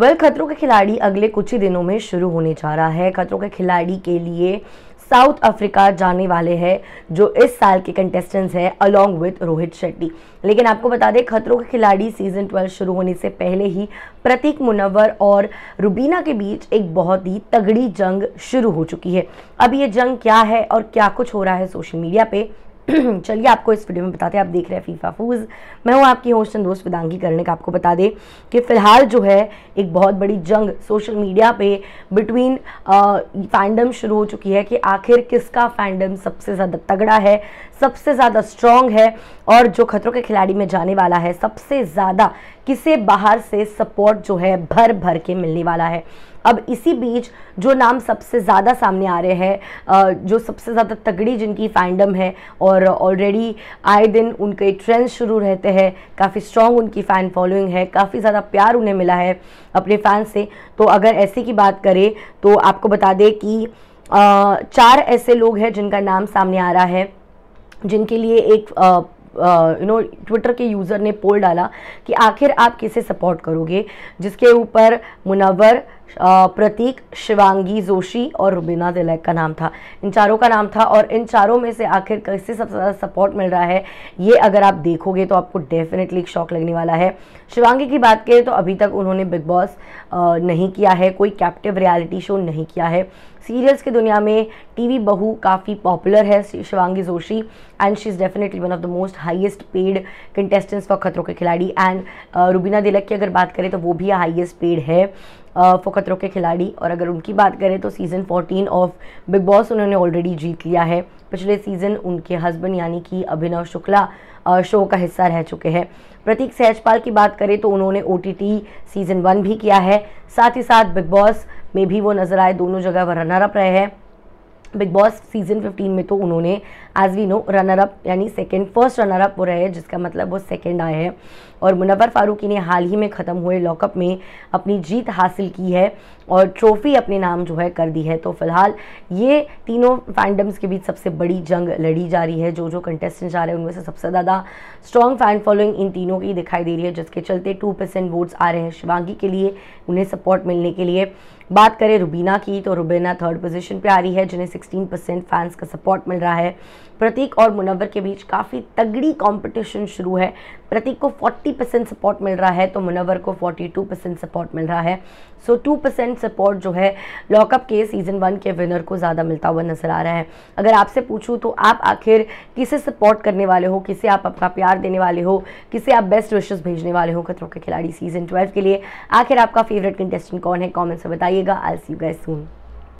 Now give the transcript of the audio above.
well well, खतरों के खिलाड़ी अगले कुछ ही दिनों में शुरू होने जा रहा है खतरों के खिलाड़ी के लिए साउथ अफ्रीका जाने वाले हैं जो इस साल के कंटेस्टेंट्स हैं अलॉन्ग विद रोहित शेट्टी लेकिन आपको बता दें खतरों के खिलाड़ी सीजन 12 शुरू होने से पहले ही प्रतीक मुनवर और रुबीना के बीच एक बहुत ही तगड़ी जंग शुरू हो चुकी है अब ये जंग क्या है और क्या कुछ हो रहा है सोशल मीडिया पे चलिए आपको इस वीडियो में बताते हैं आप देख रहे हैं फीफा फूज मैं हूँ आपकी होस्ट दोस्त विदांगी करने का आपको बता दें कि फ़िलहाल जो है एक बहुत बड़ी जंग सोशल मीडिया पे बिटवीन फैंडम शुरू हो चुकी है कि आखिर किसका फैंडम सबसे ज़्यादा तगड़ा है सबसे ज़्यादा स्ट्रॉन्ग है और जो खतरों के खिलाड़ी में जाने वाला है सबसे ज़्यादा किसे बाहर से सपोर्ट जो है भर भर के मिलने वाला है अब इसी बीच जो नाम सबसे ज़्यादा सामने आ रहे हैं जो सबसे ज़्यादा तगड़ी जिनकी फैंडम है और ऑलरेडी आए दिन उनके ट्रेंड शुरू रहते हैं काफ़ी स्ट्रॉन्ग उनकी फ़ैन फॉलोइंग है काफ़ी ज़्यादा प्यार उन्हें मिला है अपने फ़ैन से तो अगर ऐसे की बात करें तो आपको बता दें कि चार ऐसे लोग हैं जिनका नाम सामने आ रहा है जिनके लिए एक यू नो ट्विटर के यूज़र ने पोल डाला कि आखिर आप किसे सपोर्ट करोगे जिसके ऊपर मुनवर प्रतीक शिवांगी जोशी और रुबीना दिलैक का नाम था इन चारों का नाम था और इन चारों में से आखिर कैसे सबसे ज़्यादा सपोर्ट मिल रहा है ये अगर आप देखोगे तो आपको डेफिनेटली एक शौक लगने वाला है शिवांगी की बात करें तो अभी तक उन्होंने बिग बॉस नहीं किया है कोई कैप्टिव रियलिटी शो नहीं किया है सीरियल्स की दुनिया में टीवी बहू काफ़ी पॉपुलर है Shivangi Joshi and she is definitely one of the most highest paid contestants for Khatron Ke खिलाड़ी एंड रुबीना दिलक की अगर बात करें तो वो भी हाईएस्ट पेड है खतरों के खिलाड़ी और अगर उनकी बात करें तो सीज़न 14 ऑफ बिग बॉस उन्होंने ऑलरेडी जीत लिया है पिछले सीज़न उनके हस्बैंड यानी कि अभिनव शुक्ला शो का हिस्सा रह चुके हैं प्रतीक सहजपाल की बात करें तो उन्होंने ओ सीज़न वन भी किया है साथ ही साथ बिग बॉस में भी वो नज़र आए दोनों जगह रनर अप रहे हैं बिग बॉस सीजन 15 में तो उन्होंने as we know runner up यानी सेकंड फर्स्ट रनर अप हो रहे हैं जिसका मतलब वो सेकंड आए हैं और मुनवर फारूकी ने हाल ही में ख़त्म हुए लॉकअप में अपनी जीत हासिल की है और ट्रॉफी अपने नाम जो है कर दी है तो फिलहाल ये तीनों फैंडम्स के बीच सबसे बड़ी जंग लड़ी जा रही है जो जो कंटेस्टेंट्स आ रहे हैं उनमें से सबसे ज़्यादा स्ट्रॉन्ग फैन फॉलोइंग इन तीनों की दिखाई दे रही है जिसके चलते टू परसेंट वोट्स आ रहे हैं शिवांगी के लिए उन्हें सपोर्ट मिलने के लिए बात करें रुबीना की तो रुबीना थर्ड पोजिशन पर आ रही है जिन्हें सिक्स 16 परसेंट फैंस का सपोर्ट मिल रहा है प्रतीक और मुनवर के बीच काफ़ी तगड़ी कंपटीशन शुरू है प्रतीक को 40 परसेंट सपोर्ट मिल रहा है तो मुनवर को 42 परसेंट सपोर्ट मिल रहा है सो टू परसेंट सपोर्ट जो है लॉकअप के सीज़न वन के विनर को ज़्यादा मिलता हुआ नज़र आ रहा है अगर आपसे पूछूँ तो आप आखिर किसे सपोर्ट करने वाले हो किसे आप आपका प्यार देने वाले हो किसे आप बेस्ट विशेष भेजने वाले हो खतरों के खिलाड़ी सीज़न ट्वेल्व के लिए आखिर आपका फेवरेट कंटेस्टेंट कौन है कॉमेंट्स में बताइएगा आई सी यू गैस सून